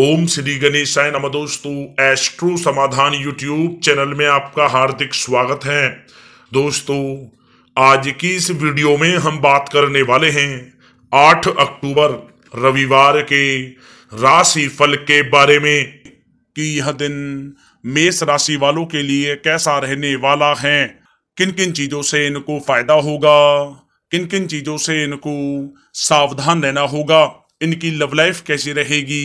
ओम श्री गणेशाय नम दोस्तों एस्ट्रो समाधान यूट्यूब चैनल में आपका हार्दिक स्वागत है दोस्तों आज की इस वीडियो में हम बात करने वाले हैं 8 अक्टूबर रविवार के राशि फल के बारे में कि यह दिन मेष राशि वालों के लिए कैसा रहने वाला है किन किन चीजों से इनको फायदा होगा किन किन चीजों से इनको सावधान रहना होगा इनकी लव लाइफ कैसी रहेगी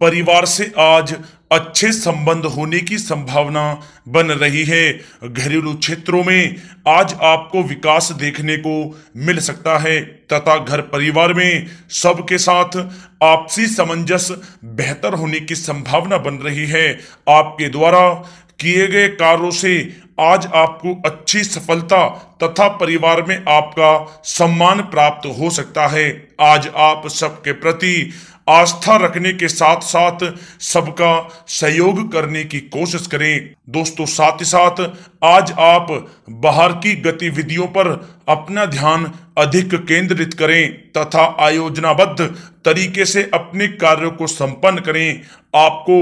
परिवार से आज अच्छे संबंध होने की संभावना बन रही है घरेलू क्षेत्रों में आज आपको विकास देखने को मिल सकता है तथा घर परिवार में सबके साथ आपसी सामंजस्य बेहतर होने की संभावना बन रही है आपके द्वारा किए गए कार्यों से आज आपको अच्छी सफलता तथा परिवार में आपका सम्मान प्राप्त हो सकता है आज आप सबके प्रति आस्था रखने के साथ साथ सबका सहयोग करने की कोशिश करें दोस्तों साथ ही साथ आज आप बाहर की गतिविधियों पर अपना ध्यान अधिक केंद्रित करें तथा आयोजनाबद्ध तरीके से अपने कार्यों को संपन्न करें आपको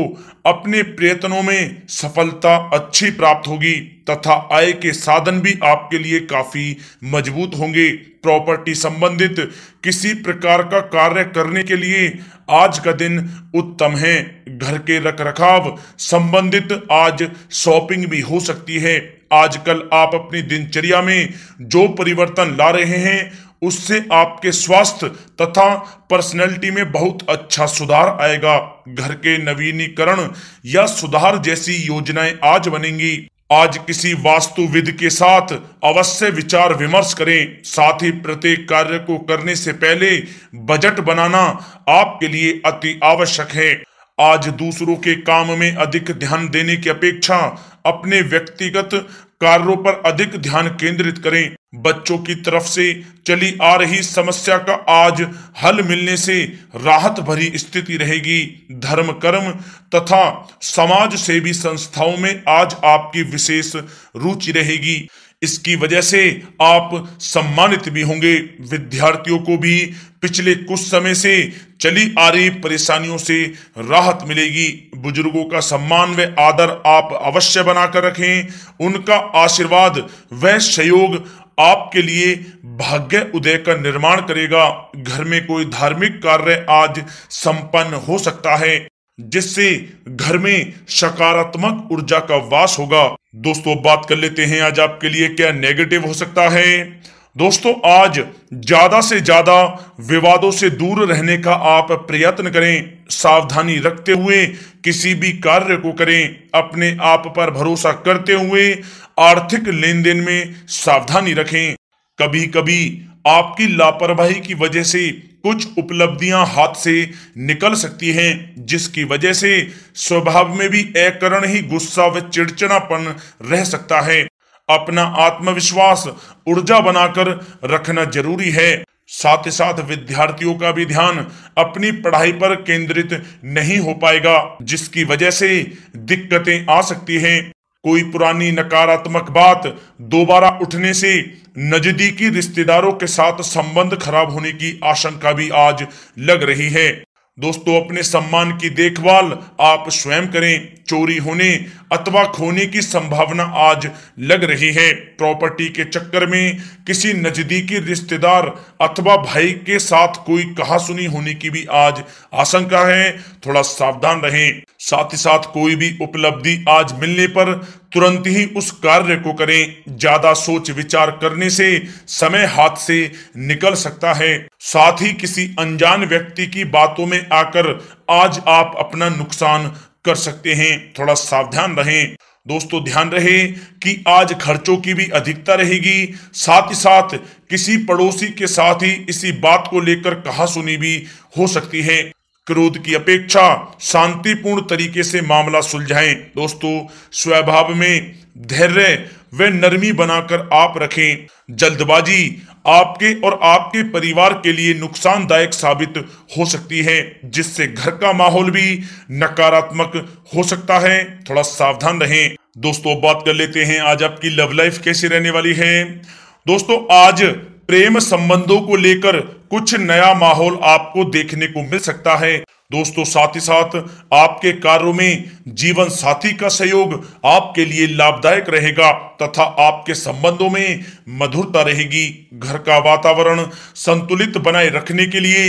अपने प्रयत्नों में सफलता अच्छी प्राप्त होगी तथा आय के साधन भी आपके लिए काफी मजबूत होंगे प्रॉपर्टी संबंधित किसी प्रकार का कार्य करने के लिए आज का दिन उत्तम है घर के रख रखाव संबंधित आज शॉपिंग भी हो सकती है आजकल आप अपनी दिनचर्या में जो परिवर्तन ला रहे हैं उससे आपके स्वास्थ्य तथा पर्सनैलिटी में बहुत अच्छा सुधार आएगा घर के नवीनीकरण या सुधार जैसी योजनाएं आज बनेंगी आज किसी वास्तुविद के साथ अवश्य विचार विमर्श करें साथ ही प्रत्येक कार्य को करने से पहले बजट बनाना आपके लिए अति आवश्यक है आज दूसरों के काम में अधिक ध्यान देने की अपेक्षा अपने व्यक्तिगत कार्यों पर अधिक ध्यान केंद्रित करें बच्चों की तरफ से चली आ रही समस्या का आज हल मिलने से राहत भरी स्थिति रहेगी धर्म कर्म तथा समाज सेवी संस्थाओं में आज आपकी विशेष रुचि रहेगी इसकी वजह से आप सम्मानित भी होंगे विद्यार्थियों को भी पिछले कुछ समय से चली आ रही परेशानियों से राहत मिलेगी बुजुर्गों का सम्मान व आदर आप अवश्य बनाकर रखें उनका आशीर्वाद व सहयोग आपके लिए भाग्य उदय का निर्माण करेगा घर में कोई धार्मिक कार्य आज संपन्न हो सकता है जिससे घर में सकारात्मक ऊर्जा का वास होगा दोस्तों बात कर लेते हैं आज आपके लिए क्या नेगेटिव हो सकता है दोस्तों आज ज्यादा से ज्यादा विवादों से दूर रहने का आप प्रयत्न करें सावधानी रखते हुए किसी भी कार्य को करें अपने आप पर भरोसा करते हुए आर्थिक लेन देन में सावधानी रखें कभी कभी आपकी लापरवाही की वजह से कुछ उपलब्धियां हाथ से निकल सकती हैं जिसकी वजह से स्वभाव में भी एक ही गुस्सा व चिड़चिड़ापन रह सकता है अपना आत्मविश्वास ऊर्जा बनाकर रखना जरूरी है साथ ही साथ विद्यार्थियों का भी ध्यान अपनी पढ़ाई पर केंद्रित नहीं हो पाएगा जिसकी वजह से दिक्कतें आ सकती हैं कोई पुरानी नकारात्मक बात दोबारा उठने से नजदीकी रिश्तेदारों के साथ संबंध खराब होने की आशंका भी आज लग रही है दोस्तों अपने सम्मान की देखभाल आप स्वयं करें चोरी होने अथवा खोने की संभावना आज लग रही है प्रॉपर्टी के चक्कर में किसी नजदीकी रिश्तेदार अथवा भाई के साथ कोई कहा सुनी होने की भी आज आशंका है थोड़ा सावधान रहें साथ ही साथ कोई भी उपलब्धि आज मिलने पर तुरंत ही उस कार्य को करें ज्यादा सोच विचार करने से समय हाथ से निकल सकता है साथ ही किसी अनजान व्यक्ति की बातों में आकर आज आप अपना नुकसान कर सकते हैं थोड़ा सावधान रहें दोस्तों ध्यान रहे कि आज खर्चों की भी अधिकता रहेगी साथ ही साथ किसी पड़ोसी के साथ ही इसी बात को लेकर कहा सुनी भी हो सकती है क्रोध की अपेक्षा शांतिपूर्ण तरीके से मामला सुलझाएं दोस्तों स्वभाव में धैर्य व नरमी बनाकर आप रखें जल्दबाजी आपके और आपके परिवार के लिए नुकसानदायक साबित हो सकती है जिससे घर का माहौल भी नकारात्मक हो सकता है थोड़ा सावधान रहें दोस्तों बात कर लेते हैं आज आपकी लव लाइफ कैसी रहने वाली है दोस्तों आज प्रेम संबंधों को लेकर कुछ नया माहौल आपको देखने को मिल सकता है दोस्तों साथ ही साथ आपके कार्यों में जीवन साथी का सहयोग आपके लिए लाभदायक रहेगा तथा आपके संबंधों में मधुरता रहेगी घर का वातावरण संतुलित बनाए रखने के लिए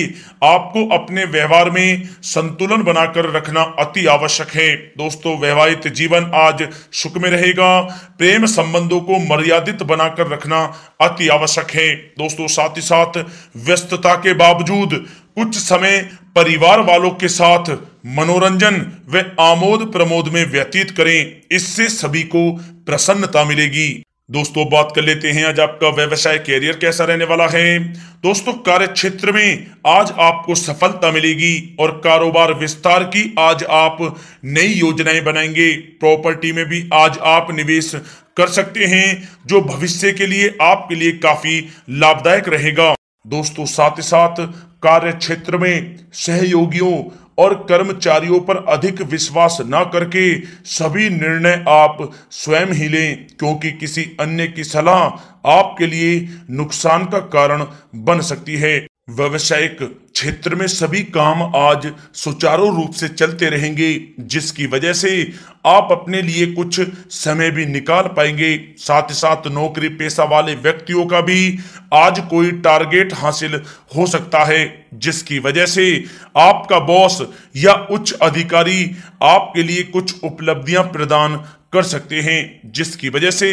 आपको अपने व्यवहार में संतुलन बनाकर रखना अति आवश्यक है दोस्तों वैवाहिक जीवन आज सुख में रहेगा प्रेम संबंधों को मर्यादित बनाकर रखना अति आवश्यक है दोस्तों साथ ही साथ व्यस्तता के बावजूद उच्च समय परिवार वालों के साथ मनोरंजन व आमोद प्रमोद में व्यतीत करें इससे सभी को प्रसन्नता मिलेगी दोस्तों बात कर लेते हैं आज आपका व्यवसाय कैरियर कैसा रहने वाला है दोस्तों कार्य क्षेत्र में आज आपको सफलता मिलेगी और कारोबार विस्तार की आज आप नई योजनाएं बनाएंगे प्रॉपर्टी में भी आज आप निवेश कर सकते हैं जो भविष्य के लिए आपके लिए काफी लाभदायक रहेगा दोस्तों साथ ही साथ कार्य क्षेत्र में सहयोगियों और कर्मचारियों पर अधिक विश्वास न करके सभी निर्णय आप स्वयं ही लें क्योंकि किसी अन्य की सलाह आपके लिए नुकसान का कारण बन सकती है व्यवसायिक क्षेत्र में सभी काम आज सुचारू रूप से चलते रहेंगे जिसकी वजह से आप अपने लिए कुछ समय भी निकाल पाएंगे साथ ही साथ नौकरी पेशा वाले व्यक्तियों का भी आज कोई टारगेट हासिल हो सकता है जिसकी वजह से आपका बॉस या उच्च अधिकारी आपके लिए कुछ उपलब्धियां प्रदान कर सकते हैं जिसकी वजह से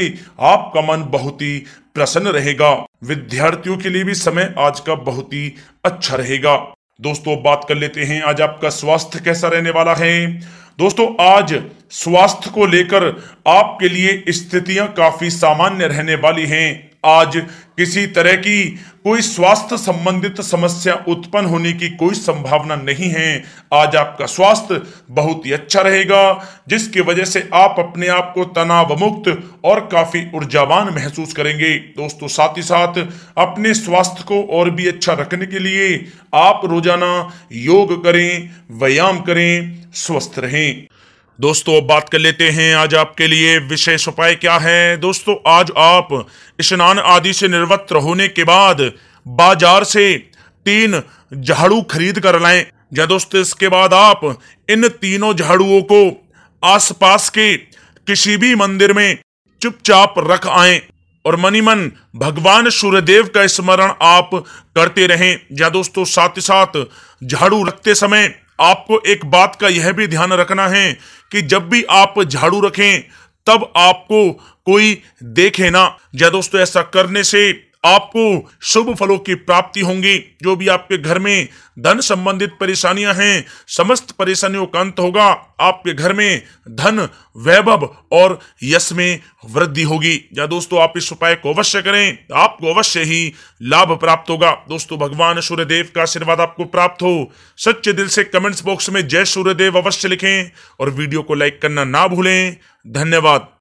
आपका मन बहुत ही प्रसन्न रहेगा विद्यार्थियों के लिए भी समय आज का बहुत ही अच्छा रहेगा दोस्तों बात कर लेते हैं आज आपका स्वास्थ्य कैसा रहने वाला है दोस्तों आज स्वास्थ्य को लेकर आपके लिए स्थितियां काफी सामान्य रहने वाली हैं आज किसी तरह की कोई स्वास्थ्य संबंधित समस्या उत्पन्न होने की कोई संभावना नहीं है आज आपका स्वास्थ्य बहुत ही अच्छा रहेगा जिसकी वजह से आप अपने आप को तनाव मुक्त और काफी ऊर्जावान महसूस करेंगे दोस्तों साथ ही साथ अपने स्वास्थ्य को और भी अच्छा रखने के लिए आप रोजाना योग करें व्यायाम करें स्वस्थ रहें दोस्तों अब बात कर लेते हैं आज आपके लिए विशेष उपाय क्या है दोस्तों आज आप स्नान आदि से निर्वत होने के बाद बाजार से तीन झाड़ू खरीद कर लाएं या दोस्तों इसके बाद आप इन तीनों झाड़ुओं को आसपास के किसी भी मंदिर में चुपचाप रख आए और मनी मन भगवान सूर्यदेव का स्मरण आप करते रहें या दोस्तों साथ ही साथ झाड़ू रखते समय आपको एक बात का यह भी ध्यान रखना है कि जब भी आप झाड़ू रखें तब आपको कोई देखे ना या दोस्तों ऐसा करने से आपको शुभ फलों की प्राप्ति होंगी जो भी आपके घर में धन संबंधित परेशानियां हैं समस्त परेशानियों का अंत होगा आपके घर में धन वैभव और यश में वृद्धि होगी या दोस्तों आप इस उपाय को अवश्य करें आपको अवश्य ही लाभ प्राप्त होगा दोस्तों भगवान सूर्यदेव का आशीर्वाद आपको प्राप्त हो सच्चे दिल से कमेंट्स बॉक्स में जय सूर्यदेव अवश्य लिखें और वीडियो को लाइक करना ना भूलें धन्यवाद